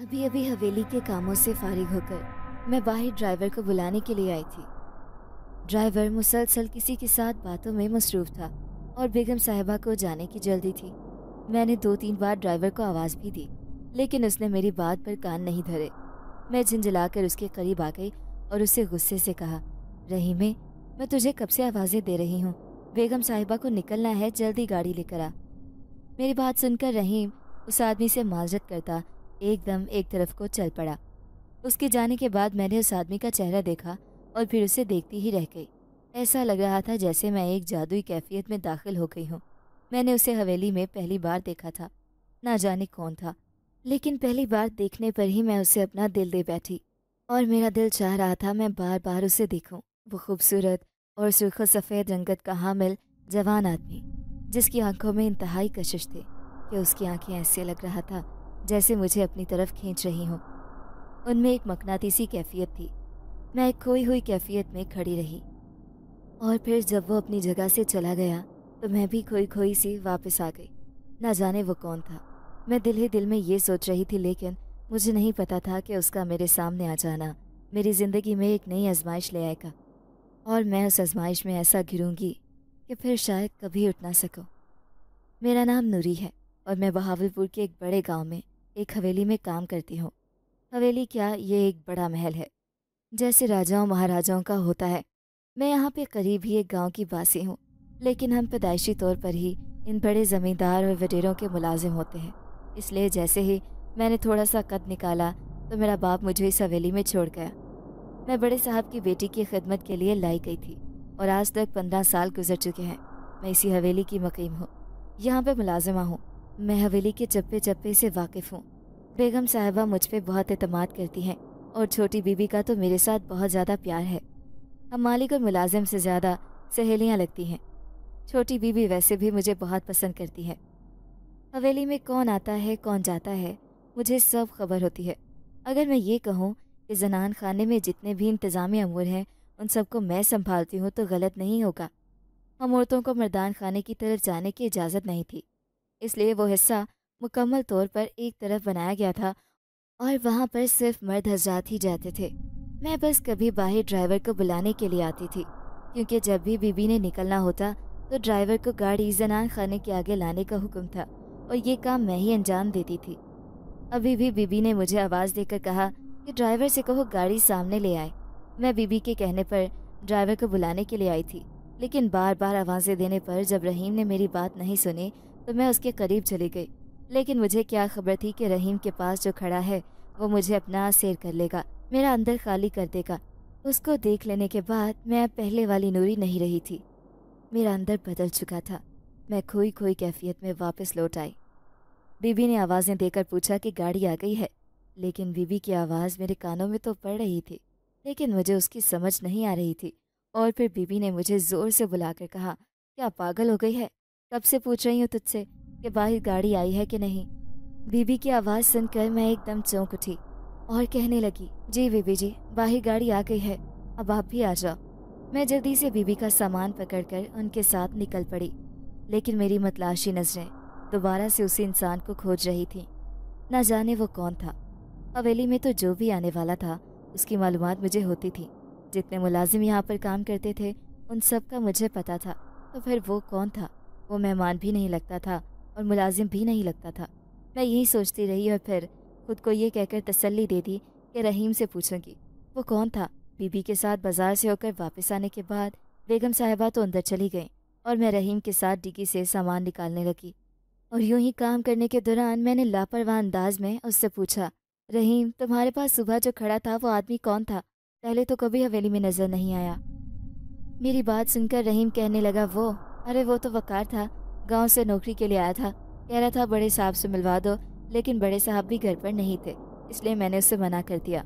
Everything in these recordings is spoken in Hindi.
अभी अभी हवेली के कामों से फारिग होकर मैं बाहर ड्राइवर को बुलाने के लिए आई थी ड्राइवर मुसलसल किसी के साथ बातों में मसरूफ़ था और बेगम साहिबा को जाने की जल्दी थी मैंने दो तीन बार ड्राइवर को आवाज़ भी दी लेकिन उसने मेरी बात पर कान नहीं धरे मैं झिझलाकर उसके करीब आ गई और उसे गुस्से से कहा रहीमे मैं तुझे कब से आवाज़ें दे रही हूँ बेगम साहिबा को निकलना है जल्दी गाड़ी लेकर आ मेरी बात सुनकर रहीम उस आदमी से माजरत करता एकदम एक तरफ को चल पड़ा उसके जाने के बाद मैंने उस आदमी का चेहरा देखा और फिर उसे देखती ही रह गई ऐसा लग रहा था जैसे मैं एक जादुई कैफियत में दाखिल हो गई हूँ मैंने उसे हवेली में पहली बार देखा था ना जाने कौन था लेकिन पहली बार देखने पर ही मैं उसे अपना दिल दे बैठी और मेरा दिल चाह रहा था मैं बार बार उसे देखूं वो खूबसूरत और सुर्ख सफ़ेद रंगत का हामिल जवान आदमी जिसकी आंखों में इंतहाई कशिश थी कि उसकी आंखें ऐसे लग रहा था जैसे मुझे अपनी तरफ खींच रही हूँ उनमें एक मकनातीसी कैफियत थी मैं एक खोई हुई कैफियत में खड़ी रही और फिर जब वो अपनी जगह से चला गया तो मैं भी खोई खोई सी वापस आ गई ना जाने वो कौन था मैं दिल ही दिल में ये सोच रही थी लेकिन मुझे नहीं पता था कि उसका मेरे सामने आ जाना मेरी ज़िंदगी में एक नई आजमाइश ले आएगा और मैं उस आजमाइश में ऐसा घिरूँगी कि फिर शायद कभी उठ ना सकूँ मेरा नाम नूरी है और मैं बहावलपुर के एक बड़े गांव में एक हवेली में काम करती हूँ हवेली क्या ये एक बड़ा महल है जैसे राजाओं महाराजाओं का होता है मैं यहाँ पे करीब ही एक गांव की वासी हूँ लेकिन हम पैदाइशी तौर पर ही इन बड़े ज़मींदार और वटेरों के मुलाजिम होते हैं इसलिए जैसे ही मैंने थोड़ा सा कद निकाला तो मेरा बाप मुझे इस हवेली में छोड़ गया मैं बड़े साहब की बेटी की खिदमत के लिए लाई गई थी और आज तक पंद्रह साल गुजर चुके हैं मैं इसी हवेली की मकीम हूँ यहाँ पर मुलाजिमा हूँ मैं हवेली के चप्पे चप्पे से वाकिफ़ हूँ बेगम साहबा मुझ पर बहुत अतमाद करती हैं और छोटी बीबी का तो मेरे साथ बहुत ज़्यादा प्यार है हम मालिक और मुलाजिम से ज़्यादा सहेलियाँ लगती हैं छोटी बीबी वैसे भी मुझे बहुत पसंद करती है हवेली में कौन आता है कौन जाता है मुझे सब खबर होती है अगर मैं ये कहूँ कि जनान खाने में जितने भी इंतज़ामी अमूर हैं उन सबको मैं संभालती हूँ तो गलत नहीं होगा हम औरतों को मर्दान खाने की तरफ जाने की इजाज़त नहीं थी इसलिए वो हिस्सा मुकम्मल तौर पर एक तरफ बनाया गया था और वहाँ पर सिर्फ मर्द हजरात ही जाते थे मैं बस कभी बाहर ड्राइवर को बुलाने के लिए आती थी क्योंकि जब भी बीबी ने निकलना होता तो ड्राइवर को गाड़ी जनान खाने के आगे लाने का हुक्म था और ये काम मैं ही अंजाम देती थी अभी भी बीबी ने मुझे आवाज़ देकर कहा कि ड्राइवर से कहो गाड़ी सामने ले आए मैं बीबी के कहने पर ड्राइवर को बुलाने के लिए आई थी लेकिन बार बार आवाज़ें देने पर जब रहीम ने मेरी बात नहीं सुनी तो मैं उसके करीब चली गई लेकिन मुझे क्या खबर थी कि रहीम के पास जो खड़ा है वो मुझे अपना सैर कर लेगा मेरा अंदर खाली कर देगा उसको देख लेने के बाद मैं अब पहले वाली नूरी नहीं रही थी मेरा अंदर बदल चुका था मैं खोई खोई कैफियत में वापस लौट आई बीबी ने आवाज़ें देकर पूछा कि गाड़ी आ गई है लेकिन बीबी की आवाज़ मेरे कानों में तो पड़ रही थी लेकिन मुझे उसकी समझ नहीं आ रही थी और फिर बीबी ने मुझे ज़ोर से बुलाकर कहा क्या पागल हो गई है कब से पूछ रही हूँ तुझसे कि बाहर गाड़ी आई है कि नहीं बीबी की आवाज़ सुनकर मैं एकदम चौंक उठी और कहने लगी जी बीबी जी बाहर गाड़ी आ गई है अब आप भी आ जाओ मैं जल्दी से बीबी का सामान पकड़कर उनके साथ निकल पड़ी लेकिन मेरी मतलाशी नज़रें दोबारा से उसी इंसान को खोज रही थी ना जाने वो कौन था हवेली में तो जो भी आने वाला था उसकी मालूम मुझे होती थी जितने मुलाजिम यहाँ पर काम करते थे उन सब का मुझे पता था तो फिर वो कौन था वो मेहमान भी नहीं लगता था और मुलाजिम भी नहीं लगता था मैं यही सोचती रही और फिर खुद को ये कहकर तसल्ली दे दी कि रहीम से पूछूंगी वो कौन था बीबी के साथ बाज़ार से होकर वापस आने के बाद बेगम साहिबा तो अंदर चली गई और मैं रहीम के साथ डिगी से सामान निकालने लगी और यूं ही काम करने के दौरान मैंने लापरवाह अंदाज में उससे पूछा रहीम तुम्हारे पास सुबह जो खड़ा था वो आदमी कौन था पहले तो कभी हवेली में नज़र नहीं आया मेरी बात सुनकर रहीम कहने लगा वो अरे वो तो वकार था गांव से नौकरी के लिए आया था कह रहा था बड़े साहब से मिलवा दो लेकिन बड़े साहब भी घर पर नहीं थे इसलिए मैंने उसे मना कर दिया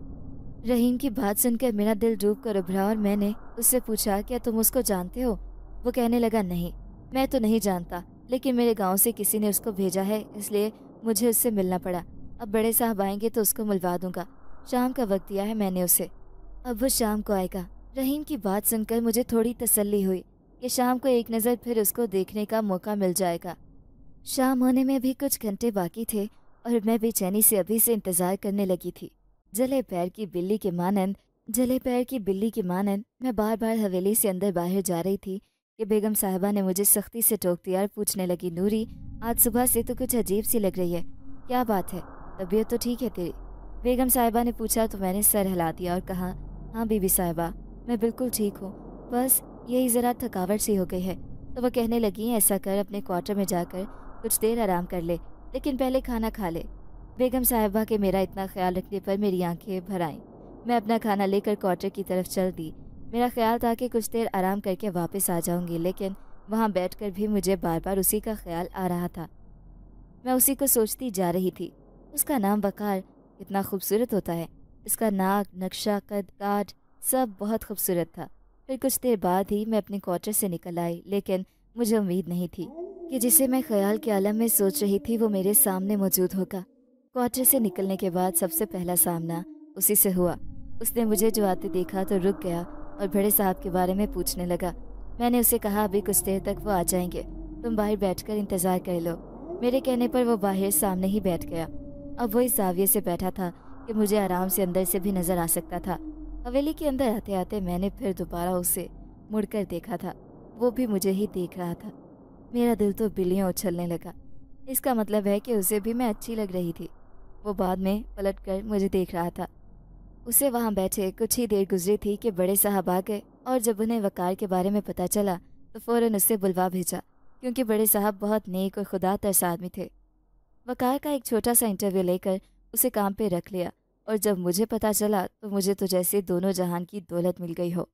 रहीम की बात सुनकर मेरा दिल डूब कर उभरा और मैंने उससे पूछा क्या तुम उसको जानते हो वो कहने लगा नहीं मैं तो नहीं जानता लेकिन मेरे गांव से किसी ने उसको भेजा है इसलिए मुझे उससे मिलना पड़ा अब बड़े साहब आएंगे तो उसको मिलवा दूंगा शाम का वक्त दिया है मैंने उसे अब वो शाम को आएगा रहीम की बात सुनकर मुझे थोड़ी तसल्ली हुई कि शाम को एक नज़र फिर उसको देखने का मौका मिल जाएगा शाम होने में भी कुछ घंटे बाकी थे और मैं बेचैनी से अभी से इंतज़ार करने लगी थी जले पैर की बिल्ली के मानंद जले पैर की बिल्ली के मानंद मैं बार बार हवेली से अंदर बाहर जा रही थी कि बेगम साहबा ने मुझे सख्ती से टोक दिया और पूछने लगी नूरी आज सुबह से तो कुछ अजीब सी लग रही है क्या बात है तबीयत तो ठीक है तेरी बेगम साहिबा ने पूछा तो मैंने सर हिला दिया और कहा हाँ बीबी साहिबा मैं बिल्कुल ठीक हूँ बस यही ज़रा थकावट सी हो गई है तो वह कहने लगी ऐसा कर अपने क्वार्टर में जाकर कुछ देर आराम कर ले लेकिन पहले खाना खा ले बेगम साहिबा के मेरा इतना ख्याल रखने पर मेरी आंखें भर आईं मैं अपना खाना लेकर क्वार्टर की तरफ चल दी मेरा ख्याल था कि कुछ देर आराम करके वापस आ जाऊंगी लेकिन वहाँ बैठकर भी मुझे बार बार उसी का ख्याल आ रहा था मैं उसी को सोचती जा रही थी उसका नाम बकार इतना खूबसूरत होता है इसका नाक नक्शा कद काट सब बहुत खूबसूरत था फिर कुछ देर बाद ही मैं अपने क्वार्टर से निकल आई लेकिन मुझे उम्मीद नहीं थी कि जिसे मैं ख्याल के आलम में सोच रही थी वो मेरे सामने मौजूद होगा क्वार्टर से निकलने के बाद सबसे पहला सामना उसी से हुआ उसने मुझे जो आते देखा तो रुक गया और बड़े साहब के बारे में पूछने लगा मैंने उसे कहा अभी कुछ देर तक वो आ जाएंगे तुम बाहर बैठ कर इंतज़ार कर लो मेरे कहने पर वो बाहर सामने ही बैठ गया अब वो इस जाविये से बैठा था कि मुझे आराम से अंदर से भी नज़र आ सकता था हवेली के अंदर आते आते मैंने फिर दोबारा उसे मुड़कर देखा था वो भी मुझे ही देख रहा था मेरा दिल तो बिल्लियों उछलने लगा इसका मतलब है कि उसे भी मैं अच्छी लग रही थी वो बाद में पलट कर मुझे देख रहा था उसे वहाँ बैठे कुछ ही देर गुजरी थी कि बड़े साहब आ गए और जब उन्हें वकार के बारे में पता चला तो फ़ौर उससे बुलवा भेजा क्योंकि बड़े साहब बहुत नेक और खुदा तरस आदमी थे वकार का एक छोटा सा इंटरव्यू लेकर उसे काम पे रख लिया और जब मुझे पता चला तो मुझे तो जैसे दोनों जहान की दौलत मिल गई हो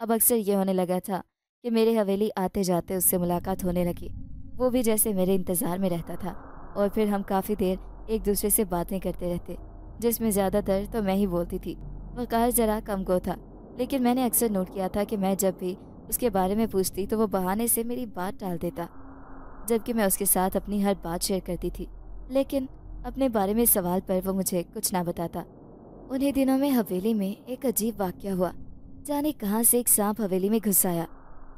अब अक्सर ये होने लगा था कि मेरे हवेली आते जाते उससे मुलाकात होने लगी वो भी जैसे मेरे इंतज़ार में रहता था और फिर हम काफ़ी देर एक दूसरे से बातें करते रहते जिसमें ज़्यादातर तो मैं ही बोलती थी कहा ज़रा कम गो था लेकिन मैंने अक्सर नोट किया था कि मैं जब भी उसके बारे में पूछती तो वो बहाने से मेरी बात टाल देता जबकि मैं उसके साथ अपनी हर बात शेयर करती थी लेकिन अपने बारे में सवाल पर वो मुझे कुछ ना बताता उन्हीं दिनों में हवेली में एक अजीब वाक्य हुआ जाने कहाँ से एक सांप हवेली में घुस आया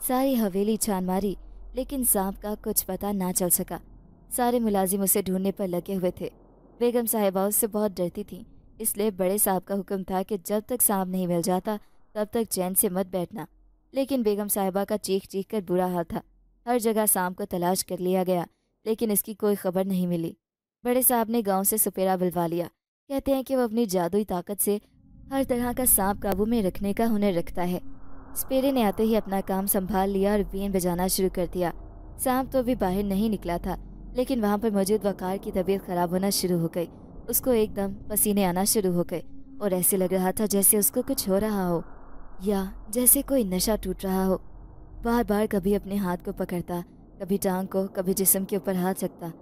सारी हवेली छान मारी लेकिन सांप का कुछ पता ना चल सका सारे मुलाजिम उसे ढूंढने पर लगे हुए थे बेगम साहिबा उससे बहुत डरती थी इसलिए बड़े साहब का हुक्म था कि जब तक सांप नहीं मिल जाता तब तक चैन से मत बैठना लेकिन बेगम साहिबा का चीख चीख कर बुरा हाल था हर जगह सांप को तलाश कर लिया गया लेकिन इसकी कोई खबर नहीं मिली बड़े साहब ने गांव से सुपेरा बुलवा लिया कहते हैं कि वो अपनी जादुई ताकत से हर तरह का सांप काबू में रखने का हुनर रखता है स्पेरे ने आते ही अपना काम संभाल लिया और बीन बजाना शुरू कर दिया सांप तो अभी बाहर नहीं निकला था लेकिन वहाँ पर मौजूद वकार की तबीयत खराब होना शुरू हो गई उसको एकदम पसीने आना शुरू हो गए और ऐसे लग रहा था जैसे उसको कुछ हो रहा हो या जैसे कोई नशा टूट रहा हो बार बार कभी अपने हाथ को पकड़ता कभी टांग को कभी जिसम के ऊपर हाथ रखता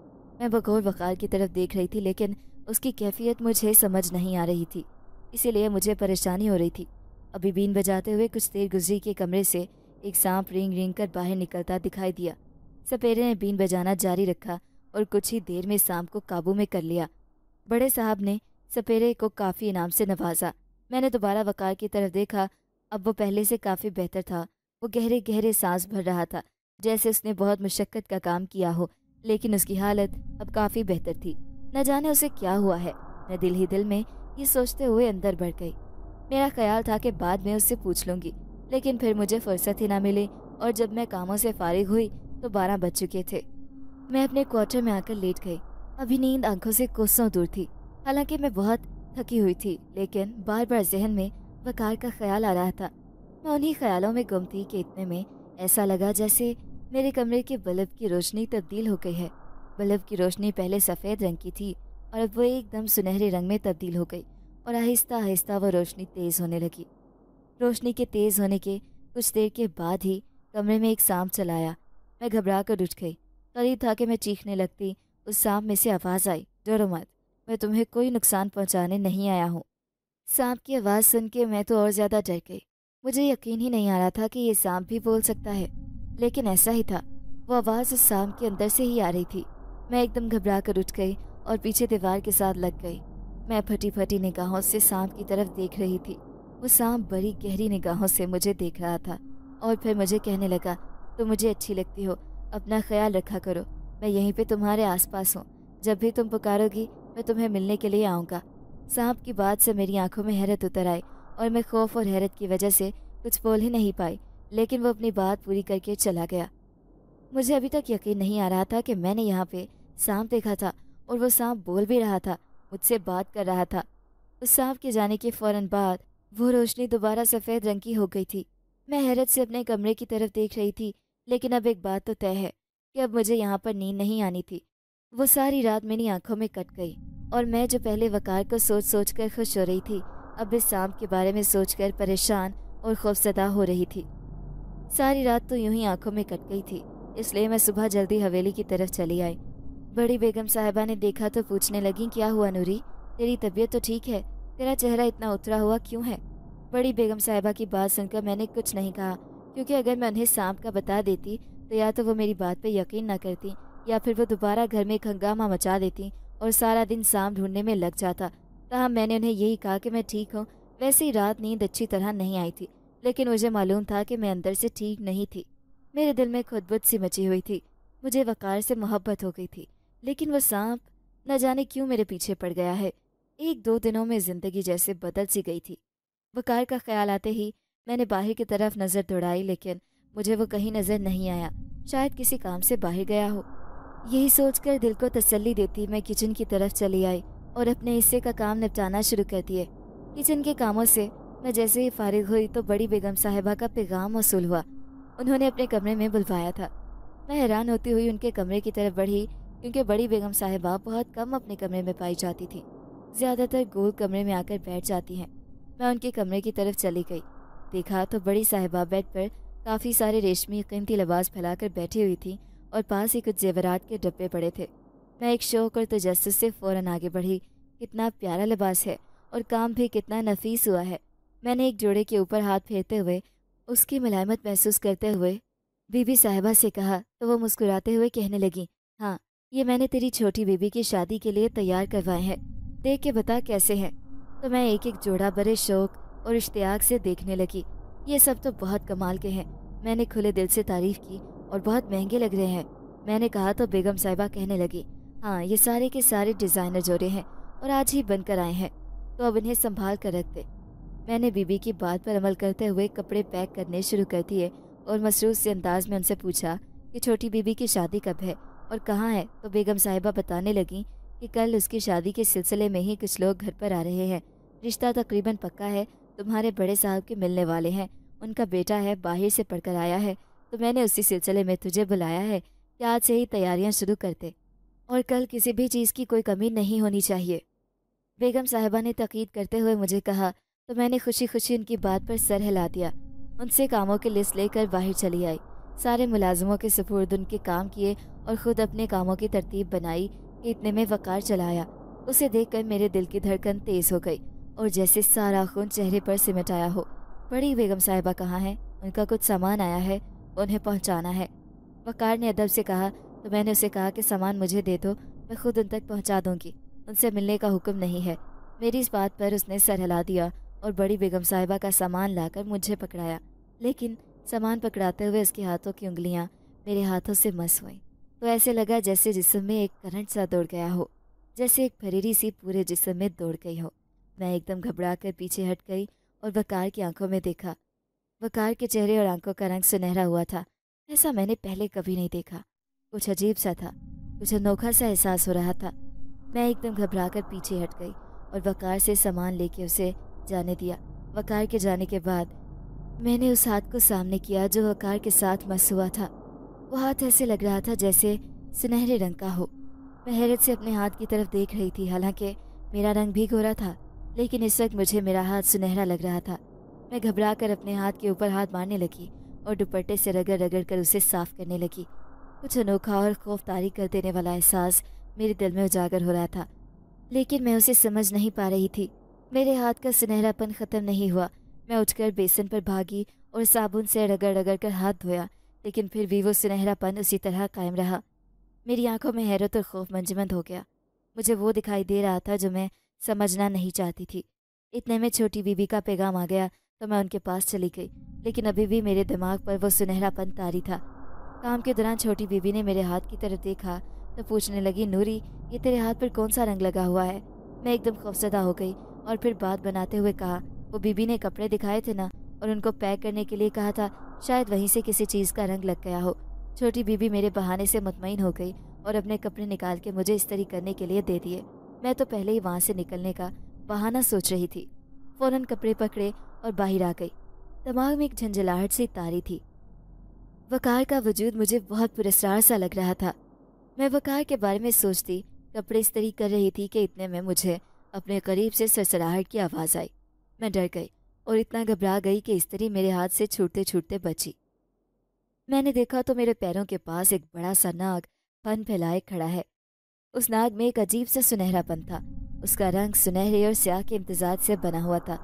मैं बकौर वक़ार की तरफ देख रही थी लेकिन उसकी कैफियत मुझे समझ नहीं आ रही थी इसीलिए मुझे परेशानी हो रही थी अभी बीन बजाते हुए कुछ देर गुजरी के कमरे से एक सांप रिंग रिंग कर बाहर निकलता दिखाई दिया सपेरे ने बीन बजाना जारी रखा और कुछ ही देर में सांप को काबू में कर लिया बड़े साहब ने सपेरे को काफ़ी इनाम से नवाजा मैंने दोबारा वकार की तरफ देखा अब वो पहले से काफ़ी बेहतर था वो गहरे गहरे सांस भर रहा था जैसे उसने बहुत मशक्क़त का काम किया हो लेकिन उसकी हालत अब काफ़ी बेहतर थी न जाने उसे क्या हुआ है मैं दिल ही दिल में ये सोचते हुए अंदर बढ़ गई मेरा ख्याल था कि बाद में उससे पूछ लूंगी लेकिन फिर मुझे फुर्सत ही ना मिली और जब मैं कामों से फारिग हुई तो बारह बज चुके थे मैं अपने क्वार्टर में आकर लेट गई अभी नींद आंखों से कोसों दूर थी हालांकि मैं बहुत थकी हुई थी लेकिन बार बार जहन में वकार का ख्याल आ रहा था मैं उन्हीं ख्यालों में गुम थी कि इतने में ऐसा लगा जैसे मेरे कमरे के बल्ब की रोशनी तब्दील हो गई है बल्ब की रोशनी पहले सफ़ेद रंग की थी और अब वो एकदम सुनहरे रंग में तब्दील हो गई और आहिस्ता आहिस्ता वो रोशनी तेज़ होने लगी रोशनी के तेज़ होने के कुछ देर के बाद ही कमरे में एक सांप चलाया मैं घबरा कर उठ गई करीब था कि मैं चीखने लगती उस सांप में से आवाज़ आई डरो मत मैं तुम्हें कोई नुकसान पहुंचाने नहीं आया हूँ सांप की आवाज़ सुन के मैं तो और ज़्यादा डर गई मुझे यकीन ही नहीं आ रहा था कि ये सांप भी बोल सकता है लेकिन ऐसा ही था वो आवाज़ उस शाम के अंदर से ही आ रही थी मैं एकदम घबरा कर उठ गई और पीछे दीवार के साथ लग गई मैं फटी फटी निगाहों से सांप की तरफ देख रही थी वो सांप बड़ी गहरी निगाहों से मुझे देख रहा था और फिर मुझे कहने लगा तुम मुझे अच्छी लगती हो अपना ख्याल रखा करो मैं यहीं पे तुम्हारे आसपास हूँ जब भी तुम पुकारोगी मैं तुम्हें मिलने के लिए आऊँगा सांप की बात से मेरी आंखों में हैरत उतर आई और मैं खौफ और हैरत की वजह से कुछ बोल ही नहीं पाई लेकिन वो अपनी बात पूरी करके चला गया मुझे अभी तक यकीन नहीं आ रहा था कि मैंने यहाँ पे सांप देखा था और वो सांप बोल भी रहा था मुझसे बात कर रहा था उस सांप के जाने के फ़ौर बाद वो रोशनी दोबारा सफ़ेद रंग की हो गई थी मैं हैरत से अपने कमरे की तरफ देख रही थी लेकिन अब एक बात तो तय है कि अब मुझे यहाँ पर नींद नहीं आनी थी वो सारी रात मेरी आंखों में कट गई और मैं जो पहले वकार को सोच सोच कर खुश हो रही थी अब इस सांप के बारे में सोचकर परेशान और खौफसदा हो रही थी सारी रात तो यूं ही आंखों में कट गई थी इसलिए मैं सुबह जल्दी हवेली की तरफ चली आई बड़ी बेगम साहिबा ने देखा तो पूछने लगी क्या हुआ नूरी तेरी तबीयत तो ठीक है तेरा चेहरा इतना उतरा हुआ क्यों है बड़ी बेगम साहबा की बात सुनकर मैंने कुछ नहीं कहा क्योंकि अगर मैं उन्हें सांप का बता देती तो या तो वो मेरी बात पर यकीन न करती या फिर वो दोबारा घर में एक हंगामा मचा देती और सारा दिन सांप ढूंढने में लग जाता तहम मैंने उन्हें यही कहा कि मैं ठीक हूँ वैसे ही रात नींद अच्छी तरह नहीं आई थी लेकिन मुझे मालूम था कि मैं अंदर से ठीक नहीं थी मेरे दिल में खुदबुद सी मची हुई थी मुझे वकार से मोहब्बत हो गई थी लेकिन वह सांप न जाने क्यों मेरे पीछे पड़ गया है एक दो दिनों में ज़िंदगी जैसे बदल सी गई थी वकार का ख्याल आते ही मैंने बाहर की तरफ नज़र दौड़ाई लेकिन मुझे वो कहीं नज़र नहीं आया शायद किसी काम से बाहर गया हो यही सोचकर दिल को तसल्ली देती मैं किचन की तरफ चली आई और अपने हिस्से का काम निपटाना शुरू कर दिए किचन के कामों से मैं जैसे ही फारिग हुई तो बड़ी बेगम साहिबा का पैगाम वसूल हुआ उन्होंने अपने कमरे में बुलवाया था मैं हैरान होती हुई उनके कमरे की तरफ बढ़ी क्योंकि बड़ी बेगम साहिबा बहुत कम अपने कमरे में पाई जाती थी ज़्यादातर गोल कमरे में आकर बैठ जाती हैं मैं उनके कमरे की तरफ चली गई देखा तो बड़ी साहिबा बेड पर काफ़ी सारे रेशमी कीमती लिबास फैलाकर बैठी हुई थी और पास ही कुछ जेवरात के डब्बे पड़े थे मैं एक शौक और तजस्स से फ़ौरन आगे बढ़ी कितना प्यारा लिबास है और काम भी कितना नफीस हुआ है मैंने एक जोड़े के ऊपर हाथ फेरते हुए उसकी मुलायमत महसूस करते हुए बीबी साहिबा से कहा तो वो मुस्कुराते हुए कहने लगी हाँ ये मैंने तेरी छोटी बीबी की शादी के लिए तैयार करवाए हैं देख के बता कैसे हैं तो मैं एक एक जोड़ा बड़े शौक और इश्तियाक से देखने लगी ये सब तो बहुत कमाल के हैं मैंने खुले दिल से तारीफ की और बहुत महंगे लग रहे हैं मैंने कहा तो बेगम साहिबा कहने लगी हाँ ये सारे के सारे डिज़ाइनर जोड़े हैं और आज ही बनकर आए हैं तो अब इन्हें संभाल कर रखते मैंने बीबी की बात पर अमल करते हुए कपड़े पैक करने शुरू कर दिए और मसरूस से अंदाज में उनसे पूछा कि छोटी बीबी की शादी कब है और कहाँ है तो बेगम साहिबा बताने लगी कि कल उसकी शादी के सिलसिले में ही कुछ लोग घर पर आ रहे हैं रिश्ता तकरीबन पक्का है तुम्हारे बड़े साहब के मिलने वाले हैं उनका बेटा है बाहर से पढ़कर आया है तो मैंने उसी सिलसिले में तुझे बुलाया है कि आज से ही तैयारियां शुरू करते और कल किसी भी चीज़ की कोई कमी नहीं होनी चाहिए बेगम साहिबा ने तकीद करते हुए मुझे कहा तो मैंने खुशी खुशी उनकी बात पर सर हिला दिया उनसे कामों की लिस्ट लेकर बाहर चली आई सारे मुलाजमों के सपुर्द उनके काम किए और ख़ुद अपने कामों की तरतीब बनाई कि इतने में वकार चलाया उसे देखकर मेरे दिल की धड़कन तेज़ हो गई और जैसे सारा खून चेहरे पर सिमट आया हो बड़ी बेगम साहिबा कहाँ हैं उनका कुछ सामान आया है उन्हें पहुँचाना है वकार ने अदब से कहा तो मैंने उसे कहा कि सामान मुझे दे दो मैं खुद उन तक पहुँचा दूंगी उनसे मिलने का हुक्म नहीं है मेरी इस बात पर उसने सर हिला दिया और बड़ी बेगम साहिबा का सामान लाकर मुझे पकड़ाया लेकिन सामान पकड़ाते हुए उसके हाथों की उंगलियाँ मेरे हाथों से मस हुई तो ऐसे लगा जैसे जिसम में एक करंट सा दौड़ गया हो जैसे एक फरीरी सी पूरे जिसम में दौड़ गई हो मैं एकदम घबरा कर पीछे हट गई और वकार की आंखों में देखा वकार के चेहरे और आंखों का रंग सुनहरा हुआ था ऐसा मैंने पहले कभी नहीं देखा कुछ अजीब सा था कुछ अनोखा सा एहसास हो रहा था मैं एकदम घबरा कर पीछे हट गई और वकार से सामान लेके उसे जाने दिया वकार के जाने के बाद मैंने उस हाथ को सामने किया जो वकार के साथ मस हुआ था वो हाथ ऐसे लग रहा था जैसे सुनहरे रंग का हो मैं हैरत से अपने हाथ की तरफ देख रही थी हालांकि मेरा रंग भी गोरा था लेकिन इस वक्त मुझे मेरा हाथ सुनहरा लग रहा था मैं घबरा कर अपने हाथ के ऊपर हाथ मारने लगी और दुपट्टे से रगड़ रगड़ कर उसे साफ करने लगी कुछ अनोखा और खौफ तारी कर देने वाला एहसास मेरे दिल में उजागर हो रहा था लेकिन मैं उसे समझ नहीं पा रही थी मेरे हाथ का सुनहरापन ख़त्म नहीं हुआ मैं उठकर बेसन पर भागी और साबुन से रगड़ रगड़ कर हाथ धोया लेकिन फिर भी वो सुनहरापन उसी तरह कायम रहा मेरी आंखों में हैरत और खौफ मंजमंद हो गया मुझे वो दिखाई दे रहा था जो मैं समझना नहीं चाहती थी इतने में छोटी बीबी का पैगाम आ गया तो मैं उनके पास चली गई लेकिन अभी भी मेरे दिमाग पर वो सुनहरापन तारी था काम के दौरान छोटी बीबी ने मेरे हाथ की तरफ देखा तो पूछने लगी नूरी ये तेरे हाथ पर कौन सा रंग लगा हुआ है मैं एकदम खौफजदा हो गई और फिर बात बनाते हुए कहा वो बीबी ने कपड़े दिखाए थे ना और उनको पैक करने के लिए कहा था शायद वहीं से किसी चीज़ का रंग लग गया हो छोटी बीबी मेरे बहाने से मुतमिन हो गई और अपने कपड़े निकाल के मुझे इस्तरी करने के लिए दे दिए मैं तो पहले ही वहाँ से निकलने का बहाना सोच रही थी फ़ौरन कपड़े पकड़े और बाहर आ गई दिमाग में एक झंझलाहट सी तारी थी वकार का वजूद मुझे बहुत पुरस्कार सा लग रहा था मैं वकार के बारे में सोचती कपड़े इस्तरी कर रही थी कि इतने में मुझे अपने करीब से सरसराहट की आवाज़ आई मैं डर गई और इतना घबरा गई कि स्त्री मेरे हाथ से छूटते छूटते बची मैंने देखा तो मेरे पैरों के पास एक बड़ा सा नाग फन फैलाए खड़ा है उस नाग में एक अजीब सा सुनहरापन था उसका रंग सुनहरे और स्याह के इम्तजाज से बना हुआ था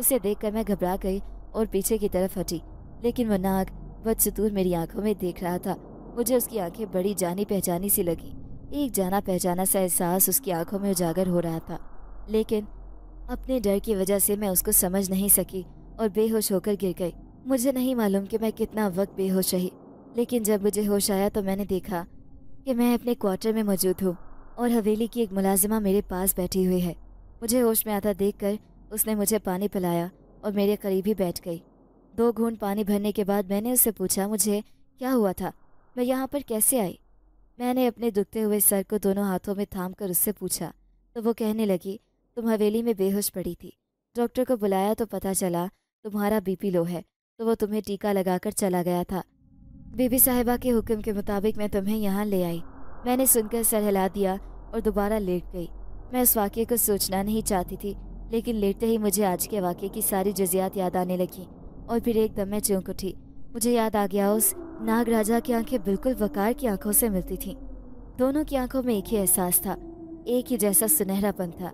उसे देखकर मैं घबरा गई और पीछे की तरफ हटी लेकिन वह नाग बदसतूर मेरी आंखों में देख रहा था मुझे उसकी आंखें बड़ी जानी पहचानी सी लगी एक जाना पहचाना सा एहसास उसकी आंखों में उजागर हो रहा था लेकिन अपने डर की वजह से मैं उसको समझ नहीं सकी और बेहोश होकर गिर गई मुझे नहीं मालूम कि मैं कितना वक्त बेहोश रही लेकिन जब मुझे होश आया तो मैंने देखा कि मैं अपने क्वार्टर में मौजूद हूँ और हवेली की एक मुलाजिमा मेरे पास बैठी हुई है मुझे होश में आता देख कर उसने मुझे पानी पिलाया और मेरे करीब ही बैठ गई दो घूंट पानी भरने के बाद मैंने उससे पूछा मुझे क्या हुआ था मैं यहाँ पर कैसे आई मैंने अपने दुखते हुए सर को दोनों हाथों में थाम कर उससे पूछा तो वो कहने लगी तुम हवेली में बेहोश पड़ी थी डॉक्टर को बुलाया तो पता चला तुम्हारा बीपी लो है तो वो तुम्हें टीका लगाकर चला गया था बीबी साहिबा के हुक्म के मुताबिक मैं तुम्हें यहाँ ले आई मैंने सुनकर सर हिला दिया और दोबारा लेट गई मैं उस वाक्य को सोचना नहीं चाहती थी लेकिन लेटते ही मुझे आज के वाक्य की सारी जजियात याद आने लगी और फिर एकदम मैं चौंक उठी मुझे याद आ गया उस नाग राजा की आंखें बिल्कुल वकार की आंखों से मिलती थीं दोनों की आंखों में एक ही एहसास था एक ही जैसा सुनहरापन था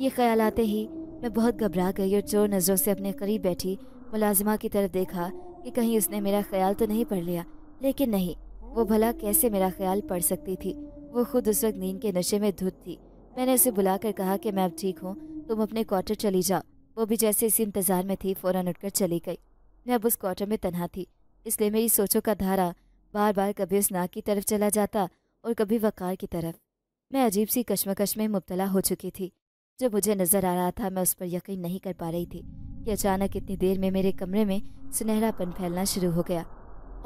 ये ख्याल आते ही मैं बहुत घबरा गई और चोर नज़रों से अपने करीब बैठी मुलाजिमा की तरफ देखा कि कहीं उसने मेरा ख्याल तो नहीं पढ़ लिया लेकिन नहीं वो भला कैसे मेरा ख्याल पढ़ सकती थी वो खुद उस वक्त नींद के नशे में धुत थी मैंने उसे बुलाकर कहा कि मैं अब ठीक हूँ तुम अपने क्वार्टर चली जाओ वो भी जैसे इसी इंतज़ार में थी फ़ौरन उठकर चली गई मैं अब उस क्वार्टर में तनहा थी इसलिए मेरी सोचों का धारा बार बार कभी उस नाक की तरफ चला जाता और कभी वक़ार की तरफ मैं अजीब सी कश्मकश में मुबतला हो चुकी थी जो मुझे नज़र आ रहा था मैं उस पर यकीन नहीं कर पा रही थी कि अचानक इतनी देर में मेरे कमरे में सुनहरापन फैलना शुरू हो गया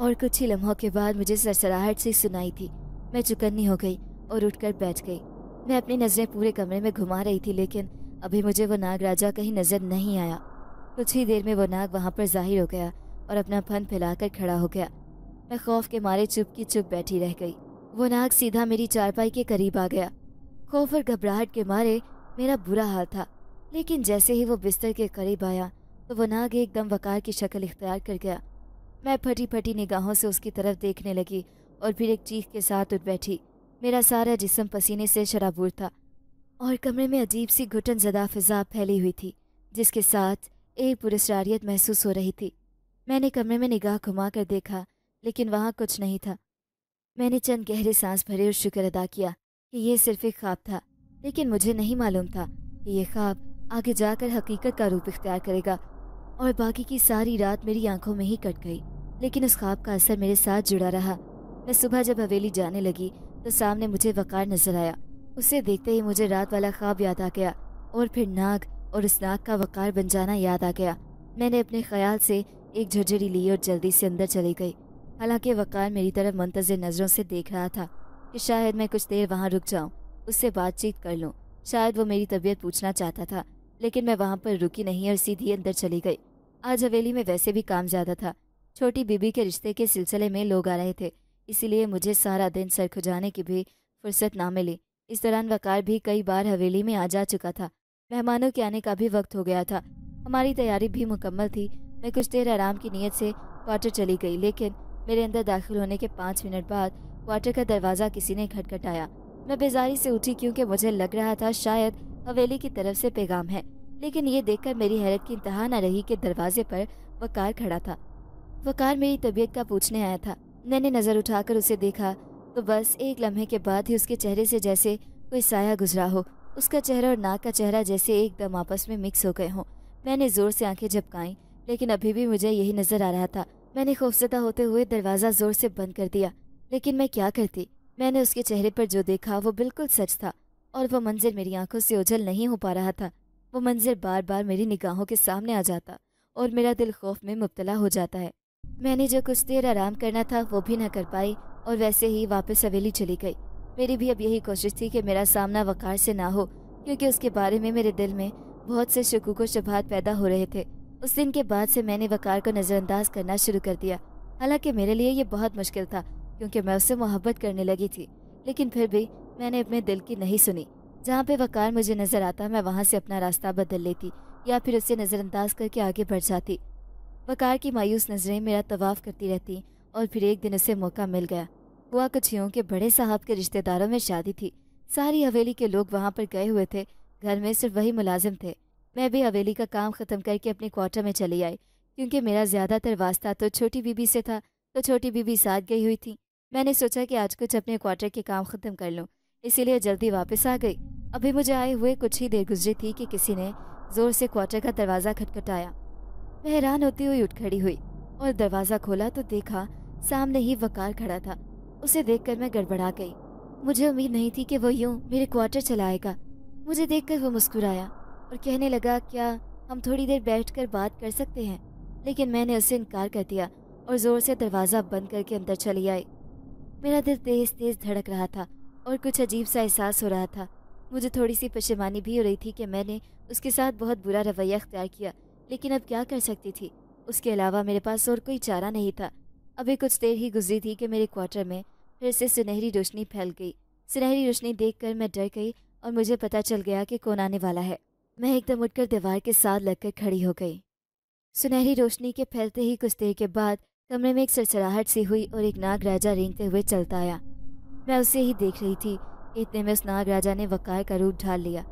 और कुछ ही लम्हों के बाद मुझे सरसराहट सी सुनाई थी मैं चुकन्नी हो गई और उठकर बैठ गई मैं अपनी नज़रें पूरे कमरे में घुमा रही थी लेकिन अभी मुझे वो नाग राजा कहीं नज़र नहीं आया कुछ ही देर में वो नाग वहाँ पर जाहिर हो गया और अपना फन फैलाकर खड़ा हो गया मैं खौफ के मारे चुप की चुप बैठी रह गई वो नाग सीधा मेरी चारपाई के करीब आ गया खौफ और घबराहट के मारे मेरा बुरा हाल था लेकिन जैसे ही वो बिस्तर के करीब आया तो वह नाग एकदम वकार की शक्ल इख्तियार कर गया मैं फटी फटी निगाहों से उसकी तरफ देखने लगी और फिर एक चीख के साथ उठ बैठी मेरा सारा जिसम पसीने से शराबूर था और कमरे में अजीब सी घुटन जदा फिजा फैली हुई थी जिसके साथ एक पुरस्ारियत महसूस हो रही थी मैंने कमरे में निगाह घुमा कर देखा लेकिन वहाँ कुछ नहीं था मैंने चंद गहरे सांस भरे और शुक्र अदा किया कि यह सिर्फ एक ख्वाब था लेकिन मुझे नहीं मालूम था कि यह ख्वाब आगे जाकर हकीकत का रूप इख्तियार करेगा और बाकी की सारी रात मेरी आंखों में ही कट गई लेकिन उस ख्वाब का असर मेरे साथ जुड़ा रहा मैं सुबह जब हवेली जाने लगी तो सामने मुझे वकार नजर आया उसे देखते ही मुझे रात वाला ख्वाब याद आ गया और फिर नाग और उस नाग का वकार बन जाना याद आ गया मैंने अपने ख्याल से एक झरझरी ली और जल्दी से अंदर चली गई हालांकि वकार मेरी तरफ मुंतजर नज़रों से देख रहा था कि शायद मैं कुछ देर वहाँ रुक जाऊँ उससे बातचीत कर लूँ शायद वो मेरी तबीयत पूछना चाहता था लेकिन मैं वहाँ पर रुकी नहीं और सीधी अंदर चली गई आज हवेली में वैसे भी काम ज़्यादा था छोटी बीबी के रिश्ते के सिलसिले में लोग आ रहे थे इसीलिए मुझे सारा दिन सर खुजाने की भी फुर्सत ना मिली इस दौरान वकार भी कई बार हवेली में आ जा चुका था मेहमानों के आने का भी वक्त हो गया था हमारी तैयारी भी मुकम्मल थी मैं कुछ देर आराम की नीयत से क्वार्टर चली गई लेकिन मेरे अंदर दाखिल होने के पाँच मिनट बाद क्वार्टर का दरवाज़ा किसी ने खटखटाया मैं बेजारी से उठी क्योंकि मुझे लग रहा था शायद हवेली की तरफ से पैगाम है लेकिन ये देखकर मेरी हैरत की इंतहा न रही कि दरवाजे पर वकार खड़ा था वकार मेरी तबीयत का पूछने आया था मैंने नज़र उठाकर उसे देखा तो बस एक लम्हे के बाद ही उसके चेहरे से जैसे कोई साया गुजरा हो उसका चेहरा और नाक का चेहरा जैसे एकदम आपस में मिक्स हो गए हों मैंने ज़ोर से आंखें झपकाई लेकिन अभी भी मुझे यही नज़र आ रहा था मैंने खौफजदा होते हुए दरवाज़ा ज़ोर से बंद कर दिया लेकिन मैं क्या करती मैंने उसके चेहरे पर जो देखा वो बिल्कुल सच था और वो मंजर मेरी आंखों से उजल नहीं हो पा रहा था वो मंजर बार बार मेरी निगाहों के सामने आ जाता और मेरा दिल खौफ में मुबतला हो जाता है मैंने जो कुछ देर आराम करना था वो भी न कर पाई और वैसे ही वापस हवेली चली गई मेरी भी अब यही कोशिश थी कि मेरा सामना वकार से ना हो क्योंकि उसके बारे में मेरे दिल में बहुत से शकूक व शबहत पैदा हो रहे थे उस दिन के बाद से मैंने वकार को नज़रअंदाज करना शुरू कर दिया हालांकि मेरे लिए ये बहुत मुश्किल था क्योंकि मैं उससे मोहब्बत करने लगी थी लेकिन फिर भी मैंने अपने दिल की नहीं सुनी जहाँ पे वकार मुझे नज़र आता मैं वहाँ से अपना रास्ता बदल लेती या फिर उसे नज़रअंदाज करके आगे बढ़ जाती वकार की मायूस नज़रें मेरा तवाफ़ करती रहती और फिर एक दिन उसे मौका मिल गया हुआ कुछ यूँ के बड़े साहब के रिश्तेदारों में शादी थी सारी हवेली के लोग वहाँ पर गए हुए थे घर में सिर्फ वही मुलाजिम थे मैं भी हवेली का काम ख़त्म करके अपने क्वार्टर में चली आई क्योंकि मेरा ज़्यादातर वास्ता तो छोटी बीबी से था तो छोटी बीबी साथ गई हुई थी मैंने सोचा कि आज कुछ अपने क्वार्टर के काम ख़त्म कर लूँ इसीलिए जल्दी वापस आ गई अभी मुझे आए हुए कुछ ही देर गुजरी थी कि किसी ने ज़ोर से क्वार्टर का दरवाज़ा खटखटाया मैं हैरान होती हुई उठ खड़ी हुई और दरवाज़ा खोला तो देखा सामने ही वकार खड़ा था उसे देख मैं गड़बड़ा गई मुझे उम्मीद नहीं थी कि वो यूँ मेरे क्वार्टर चलाएगा मुझे देख वो मुस्कुराया और कहने लगा क्या हम थोड़ी देर बैठ बात कर सकते हैं लेकिन मैंने उससे इनकार कर दिया और ज़ोर से दरवाज़ा बंद करके अंदर चली आई मेरा दिल तेज़ तेज़ धड़क रहा था और कुछ अजीब सा एहसास हो रहा था मुझे थोड़ी सी पशेमानी भी हो रही थी कि मैंने उसके साथ बहुत बुरा रवैया अख्तियार किया लेकिन अब क्या कर सकती थी उसके अलावा मेरे पास और कोई चारा नहीं था अभी कुछ देर ही गुजरी थी कि मेरे क्वार्टर में फिर से सुनहरी रोशनी फैल गई सुनहरी रोशनी देखकर मैं डर गई और मुझे पता चल गया कि कौन आने वाला है मैं एकदम उठकर दीवार के साथ लगकर खड़ी हो गई सुनहरी रोशनी के फैलते ही कुछ देर के बाद कमरे में एक सरसराहट सी हुई और एक नाग राजा रेंगते हुए चलता आया मैं उसे ही देख रही थी इतने में उस नाग राजा ने वकार का रूप ढाल लिया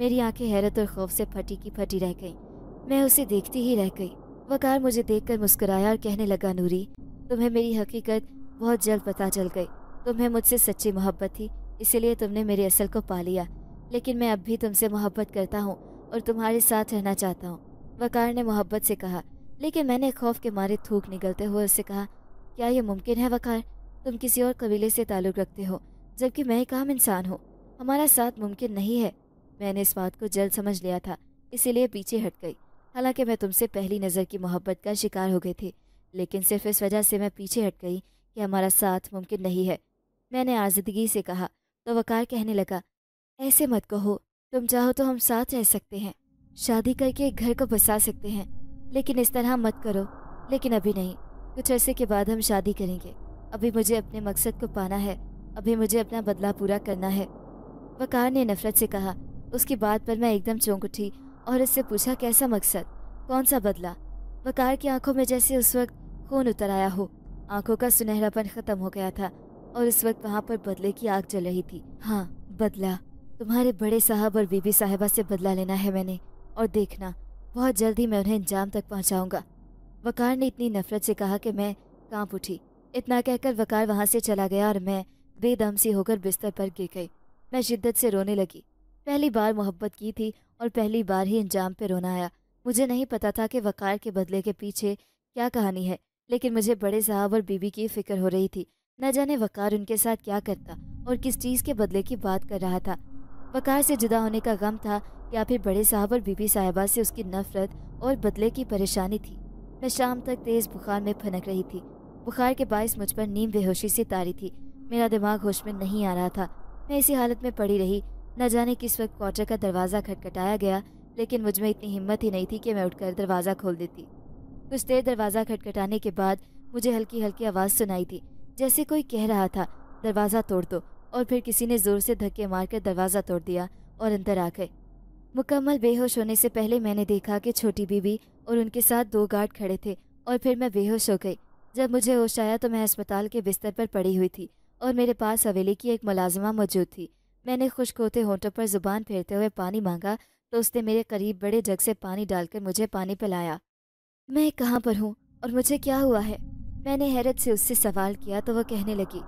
मेरी आंखें हैरत और खौफ से फटी की फटी रह गई मैं उसे देखती ही रह गई वकार मुझे देखकर मुस्कुराया और कहने लगा नूरी तुम्हें मेरी हकीकत बहुत जल्द पता चल गई तुम्हें मुझसे सच्ची मोहब्बत थी इसीलिए तुमने मेरे असल को पा लिया लेकिन मैं अब भी तुमसे मोहब्बत करता हूँ और तुम्हारे साथ रहना चाहता हूँ वकार ने मोहब्बत से कहा लेकिन मैंने खौफ के मारे थूक निकलते हुए उससे कहा क्या यह मुमकिन है वकार तुम किसी और कबीले से ताल्लुक़ रखते हो जबकि मैं एक आम इंसान हूँ हमारा साथ मुमकिन नहीं है मैंने इस बात को जल्द समझ लिया था इसीलिए पीछे हट गई हालांकि मैं तुमसे पहली नज़र की मोहब्बत का शिकार हो गई थी लेकिन सिर्फ इस वजह से मैं पीछे हट गई कि हमारा साथ मुमकिन नहीं है मैंने आजदगी से कहा तो वकार कहने लगा ऐसे मत कहो तुम चाहो तो हम साथ रह सकते हैं शादी करके एक घर को बसा सकते हैं लेकिन इस तरह मत करो लेकिन अभी नहीं कुछ अरसे के बाद हम शादी करेंगे अभी मुझे अपने मकसद को पाना है अभी मुझे अपना बदला पूरा करना है वकार ने नफरत से कहा उसकी बात पर मैं एकदम चौंक उठी और उससे पूछा कैसा मकसद कौन सा बदला वकार की आंखों में जैसे उस वक्त खून उतर आया हो आंखों का सुनहरापन खत्म हो गया था और उस वक्त वहाँ पर बदले की आग जल रही थी हाँ बदला तुम्हारे बड़े साहब और बीबी साहिबा से बदला लेना है मैंने और देखना बहुत जल्दी मैं उन्हें इंजाम तक पहुंचाऊंगा। वकार ने इतनी नफरत से कहा कि मैं कांप उठी इतना कहकर वकार वहाँ से चला गया और मैं बेदम सी होकर बिस्तर पर गिर गई मैं शिद्दत से रोने लगी पहली बार मोहब्बत की थी और पहली बार ही इंजाम पर रोना आया मुझे नहीं पता था कि वकार के बदले के पीछे क्या कहानी है लेकिन मुझे बड़े साहब और बीबी की फिक्र हो रही थी न जाने वकार उनके साथ क्या करता और किस चीज़ के बदले की बात कर रहा था वकार से जुदा होने का गम था या फिर बड़े साहब और बीबी साहिबा से उसकी नफरत और बदले की परेशानी थी मैं शाम तक तेज़ बुखार में फनक रही थी बुखार के बायस मुझ पर नीम बेहोशी से तारी थी मेरा दिमाग होश में नहीं आ रहा था मैं इसी हालत में पड़ी रही न जाने किस वक्त क्वार्टर का दरवाज़ा खटखटाया गया लेकिन मुझ में इतनी हिम्मत ही नहीं थी कि मैं उठकर दरवाज़ा खोल देती कुछ देर दरवाज़ा खटखटाने के बाद मुझे हल्की हल्की आवाज़ सुनाई थी जैसे कोई कह रहा था दरवाज़ा तोड़ दो तो। और फिर किसी ने ज़ोर से धक्के मारकर दरवाज़ा तोड़ दिया और अंदर आ गए मुकम्मल बेहोश होने से पहले मैंने देखा कि छोटी बीबी और उनके साथ दो गार्ड खड़े थे और फिर मैं बेहोश हो गई जब मुझे होश आया तो मैं अस्पताल के बिस्तर पर पड़ी हुई थी और मेरे पास हवेली की एक मुलाजमा मौजूद थी मैंने खुश्क होते होंठों पर ज़ुबान फेरते हुए पानी मांगा तो उसने मेरे करीब बड़े जग से पानी डालकर मुझे पानी पिलाया मैं कहाँ पर हूँ और मुझे क्या हुआ है मैंने हैरत से उससे सवाल किया तो वह कहने लगी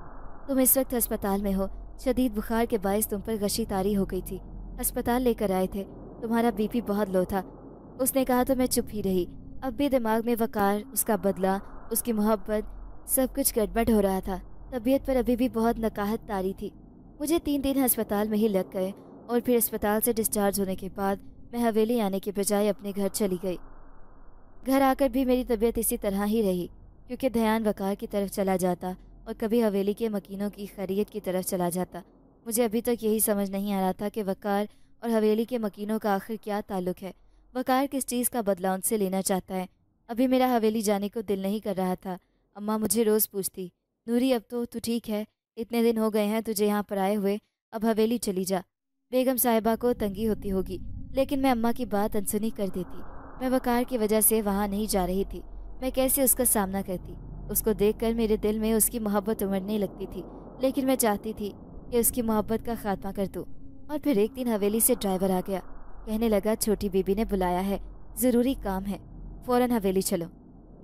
तुम इस वक्त अस्पताल में हो शदीद बुखार के बायस तुम पर गशी तारी हो गई थी अस्पताल लेकर आए थे तुम्हारा बीपी बहुत लो था उसने कहा तो मैं चुप ही रही अब भी दिमाग में वकार उसका बदला उसकी मोहब्बत सब कुछ गड़बड़ हो रहा था तबीयत पर अभी भी बहुत नकाहत तारी थी मुझे तीन दिन अस्पताल में ही लग गए और फिर अस्पताल से डिस्चार्ज होने के बाद मैं हवेली आने के बजाय अपने घर चली गई घर आकर भी मेरी तबीयत इसी तरह ही रही क्योंकि ध्यान वकार की तरफ चला जाता और कभी हवेली के मकीनों की खैरियत की तरफ चला जाता मुझे अभी तक यही समझ नहीं आ रहा था कि वक़ार और हवेली के मकीनों का आखिर क्या ताल्लुक है वक़ार किस चीज़ का बदलाव उनसे लेना चाहता है अभी मेरा हवेली जाने को दिल नहीं कर रहा था अम्मा मुझे रोज़ पूछती नूरी अब तो तू ठीक है इतने दिन हो गए हैं तुझे यहाँ पर आए हुए अब हवेली चली जा बेगम साहिबा को तंगी होती होगी लेकिन मैं अम्मा की बात अनसुनी कर देती मैं वक़ार की वजह से वहाँ नहीं जा रही थी मैं कैसे उसका सामना करती उसको देखकर मेरे दिल में उसकी मोहब्बत उमड़ने लगती थी लेकिन मैं चाहती थी कि उसकी मोहब्बत का खात्मा कर दूँ और फिर एक दिन हवेली से ड्राइवर आ गया कहने लगा छोटी बीबी ने बुलाया है ज़रूरी काम है फ़ौर हवेली चलो